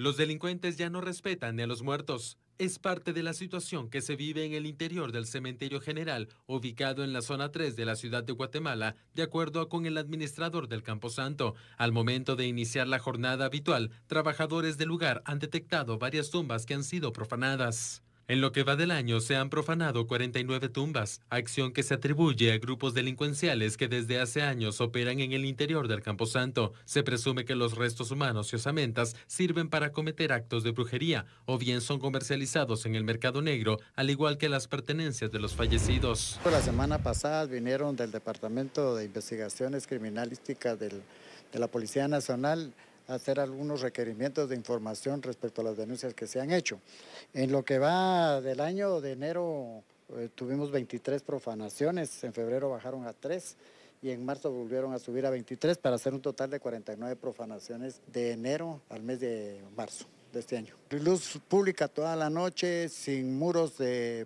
Los delincuentes ya no respetan ni a los muertos. Es parte de la situación que se vive en el interior del cementerio general, ubicado en la zona 3 de la ciudad de Guatemala, de acuerdo con el administrador del Camposanto. Al momento de iniciar la jornada habitual, trabajadores del lugar han detectado varias tumbas que han sido profanadas. En lo que va del año se han profanado 49 tumbas, acción que se atribuye a grupos delincuenciales que desde hace años operan en el interior del Camposanto. Se presume que los restos humanos y osamentas sirven para cometer actos de brujería o bien son comercializados en el mercado negro, al igual que las pertenencias de los fallecidos. La semana pasada vinieron del Departamento de Investigaciones Criminalísticas de la Policía Nacional hacer algunos requerimientos de información respecto a las denuncias que se han hecho. En lo que va del año de enero eh, tuvimos 23 profanaciones, en febrero bajaron a 3 y en marzo volvieron a subir a 23 para hacer un total de 49 profanaciones de enero al mes de marzo de este año. Luz pública toda la noche, sin muros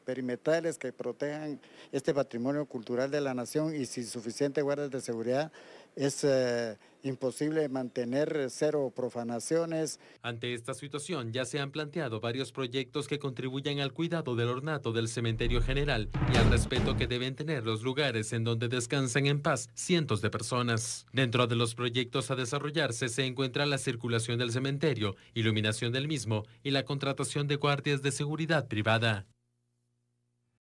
perimetrales que protejan este patrimonio cultural de la nación y sin suficientes guardias de seguridad, es... Eh, imposible mantener cero profanaciones. Ante esta situación ya se han planteado varios proyectos que contribuyan al cuidado del ornato del cementerio general y al respeto que deben tener los lugares en donde descansen en paz cientos de personas. Dentro de los proyectos a desarrollarse se encuentra la circulación del cementerio, iluminación del mismo y la contratación de guardias de seguridad privada.